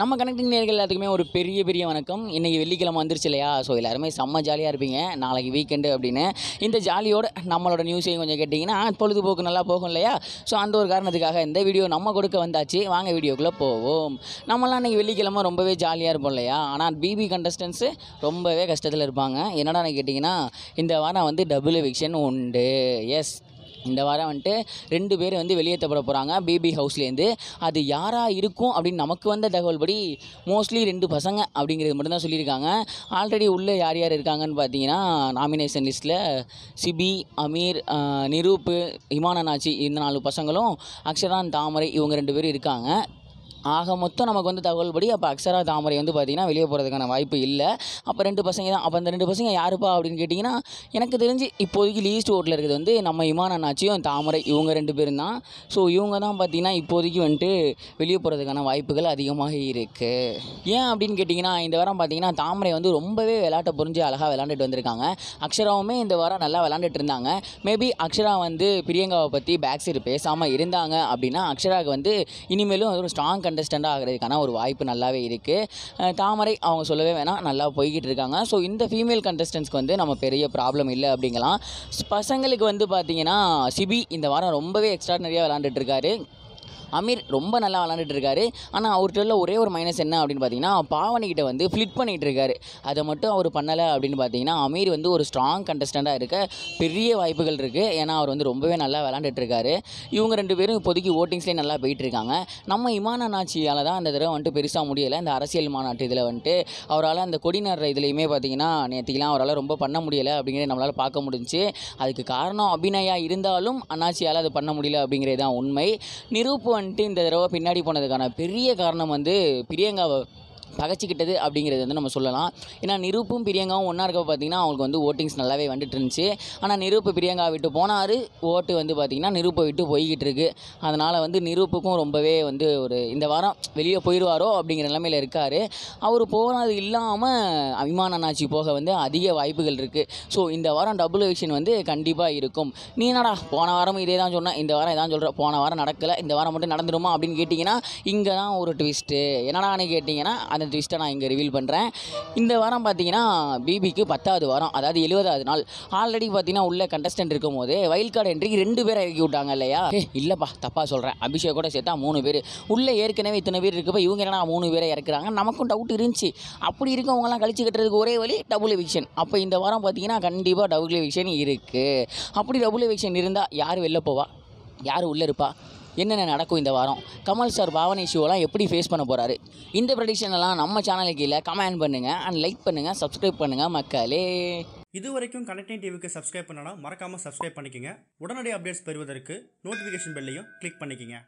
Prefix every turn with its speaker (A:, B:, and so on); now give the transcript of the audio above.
A: நம்ம கனெக்டிங் நேர்கள் எல்லாத்துக்குமே ஒரு பெரிய பெரிய வணக்கம் இன்றைக்கி வெள்ளிக்கிழமை வந்துருச்சு இல்லையா ஸோ எல்லாருமே செம்ம ஜாலியாக இருப்பீங்க நாளைக்கு வீக்கெண்டு அப்படின்னு இந்த ஜாலியோட நம்மளோட நியூஸையும் கொஞ்சம் கேட்டிங்கன்னா பொழுதுபோக்கு நல்லா போகும் இல்லையா ஸோ அந்த ஒரு காரணத்துக்காக இந்த வீடியோ நம்ம கொடுக்க வந்தாச்சு வாங்க வீடியோக்குள்ளே போவோம் நம்மளாம் இன்றைக்கி வெள்ளிக்கிழமை ரொம்பவே ஜாலியாக இருப்போம் இல்லையா ஆனால் பிபி கண்டஸ்டன்ஸு ரொம்பவே கஷ்டத்தில் இருப்பாங்க என்னடா கேட்டிங்கன்னா இந்த வாரம் வந்து டபுள் எவிக்ஷன் உண்டு எஸ் இந்த வாரம் வந்துட்டு ரெண்டு பேர் வந்து வெளியேற்றப்பட போகிறாங்க பேபி ஹவுஸ்லேருந்து அது யாராக இருக்கும் அப்படின்னு நமக்கு வந்த தகவல் படி மோஸ்ட்லி ரெண்டு பசங்க அப்படிங்கிறது மட்டும்தான் சொல்லியிருக்காங்க ஆல்ரெடி உள்ளே யார் யார் இருக்காங்கன்னு பார்த்தீங்கன்னா நாமினேஷன் லிஸ்ட்டில் சிபி அமீர் நிரூப்பு இமானநாச்சி இந்த நாலு பசங்களும் அக்ஷரான் தாமரை இவங்க ரெண்டு பேரும் இருக்காங்க ஆக மொத்தம் நமக்கு வந்து தகவல் படி அப்போ அக்ஷரா தாமரை வந்து பார்த்தீங்கன்னா வெளியே போகிறதுக்கான வாய்ப்பு இல்லை அப்போ ரெண்டு பசங்க தான் அப்போ அந்த ரெண்டு பசங்க யாருப்பா அப்படின்னு கேட்டிங்கன்னா எனக்கு தெரிஞ்சு இப்போதைக்கு லீஸ்ட் ஓட்டில் இருக்கிறது வந்து நம்ம இமான் அண்ணாச்சியும் தாமரை இவங்க ரெண்டு பேரும் தான் ஸோ இவங்க தான் பார்த்திங்கன்னா இப்போதைக்கு வந்துட்டு வெளியே போகிறதுக்கான வாய்ப்புகள் அதிகமாக இருக்குது ஏன் அப்படின்னு கேட்டிங்கன்னா இந்த வாரம் பார்த்திங்கன்னா தாமரை வந்து ரொம்பவே விளையாட்டை புரிஞ்சு அழகாக விளாண்டுட்டு வந்திருக்காங்க அக்ஷராவுமே இந்த வாரம் நல்லா விளாண்டுட்டு இருந்தாங்க மேபி அக்ஷரா வந்து பிரியங்காவை பற்றி பேக் சைடு பேசாமல் இருந்தாங்க அப்படின்னா அக்ஷராவுக்கு வந்து இனிமேலும் ஒரு ஸ்ட்ராங் சாங் கண்டஸ்டண்டாக ஆகிறதுக்கான ஒரு வாய்ப்பு நல்லாவே இருக்குது தாமரை அவங்க சொல்லவே வேணாம் நல்லா போய்கிட்டு இருக்காங்க ஸோ இந்த ஃபீமேல் கண்டஸ்டன்ஸ்க்கு வந்து நம்ம பெரிய ப்ராப்ளம் இல்லை அப்படிங்கலாம் பசங்களுக்கு வந்து பார்த்திங்கன்னா சிபி இந்த வாரம் ரொம்பவே எக்ஸ்ட்ராடனரியாக விளாண்டுட்டு இருக்காரு அமீர் ரொம்ப நல்லா விளாண்டுட்டு இருக்காரு ஆனால் அவர்கிட்ட உள்ள ஒரே ஒரு மைனஸ் என்ன அப்படின்னு பார்த்தீங்கன்னா பாவனிக்கிட்ட வந்து ஃப்ளிட் பண்ணிகிட்டு இருக்காரு அதை மட்டும் அவர் பண்ணலை அப்படின்னு பார்த்தீங்கன்னா அமீர் வந்து ஒரு ஸ்ட்ராங் கண்டஸ்டண்டாக இருக்க பெரிய வாய்ப்புகள் இருக்குது ஏன்னா அவர் வந்து ரொம்பவே நல்லா விளாண்டுட்டு இருக்காரு இவங்க ரெண்டு பேரும் இப்போதைக்கு ஓட்டிங்ஸ்லேயே நல்லா போயிட்டு இருக்காங்க நம்ம இமான நாச்சியால் தான் அந்த தடவை வந்துட்டு பெருசாக முடியலை இந்த அரசியல் மாநாட்டு இதில் வந்துட்டு அவரால் அந்த கொடிநர் இதுலையுமே பார்த்தீங்கன்னா நேற்றுக்கெலாம் அவரால் ரொம்ப பண்ண முடியலை அப்படிங்கிறத நம்மளால் பார்க்க முடிஞ்சு அதுக்கு காரணம் அபிநயா இருந்தாலும் அண்ணாச்சியால் அது பண்ண முடியல அப்படிங்கிறது தான் உண்மை நிரூப் வந்துட்டு இந்த தடவை பின்னாடி போனதுக்கான பெரிய காரணம் வந்து பிரியங்காவை பகச்சிக்கிட்டது அப்படிங்கிறது வந்து நம்ம சொல்லலாம் ஏன்னா நிரூப்பும் பிரியங்காவும் ஒன்றா இருக்க பார்த்திங்கன்னா அவங்களுக்கு வந்து ஓட்டிங்ஸ் நல்லாவே வந்துட்டு இருந்துச்சு ஆனால் நிரூப்பு பிரியங்கா விட்டு போனார் ஓட்டு வந்து பார்த்திங்கன்னா நிரூப்பை விட்டு போய்கிட்டு இருக்கு அதனால் வந்து நிரூப்புக்கும் ரொம்பவே வந்து ஒரு இந்த வாரம் வெளியே போயிடுவாரோ அப்படிங்கிற நிலமையில் இருக்கார் அவர் போனது இல்லாமல் அபிமான அண்ணாச்சி போக வந்து அதிக வாய்ப்புகள் இருக்குது ஸோ இந்த வாரம் டபுள் விஷன் வந்து கண்டிப்பாக இருக்கும் நீ என்னடா போன வாரம் இதே தான் சொன்னேன் இந்த வாரம் இதான் சொல்கிற போன வாரம் நடக்கலை இந்த வாரம் மட்டும் நடந்துருமா அப்படின்னு கேட்டிங்கன்னா இங்கே தான் ஒரு ட்விஸ்ட்டு என்னடான்னு கேட்டிங்கன்னா அந்த ட்விஸ்ட்டை நான் இங்கே ரிவீல் பண்ணுறேன் இந்த வாரம் பார்த்தீங்கன்னா பிபிக்கு பத்தாவது வாரம் அதாவது எழுபதாவது நாள் ஆல்ரெடி பார்த்தீங்கன்னா உள்ளே கண்டஸ்டன்ட் இருக்கும் போது வைல்ட் கார்டு என்ட்ரி ரெண்டு பேர் இறக்கி விட்டாங்க இல்லையா இல்லைப்பா தப்பாக சொல்கிறேன் அபிஷேக் கூட சேர்த்தா மூணு பேர் உள்ளே ஏற்கனவே இத்தனை பேர் இருக்கப்போ இவங்க என்ன மூணு பேரை இறக்குறாங்க நமக்கும் டவுட் இருந்துச்சு அப்படி இருக்கவங்கலாம் கழிச்சு கட்டுறதுக்கு ஒரே வழி டபுள் எவிக்ஷன் அப்போ இந்த வாரம் பார்த்தீங்கன்னா கண்டிப்பாக டபுள் எவிக்ஷன் இருக்குது அப்படி டபுள் எவிக்ஷன் இருந்தால் யார் வெளில போவா யார் உள்ளே இருப்பா என்னென்ன நடக்கும் இந்த வாரம் கமல் சார் பாவனை ஷோலாம் எப்படி ஃபேஸ் பண்ண போகிறாரு இந்த ப்ரெடிக்ஷன்லாம் நம்ம சேனலுக்கு இல்லை கமெண்ட் பண்ணுங்கள் அண்ட் லைக் பண்ணுங்கள் சப்ஸ்கிரைப் பண்ணுங்கள் மக்களே இது வரைக்கும் கனெக்டிங் டிவிக்கு சப்ஸ்கிரைப் பண்ணனா மறக்காமல் சப்ஸ்கிரைப் பண்ணிக்கோங்க உடனடி அப்டேட்ஸ் பெறுவதற்கு நோட்டிஃபிகேஷன் பெல்லையும் கிளிக் பண்ணிக்கோங்க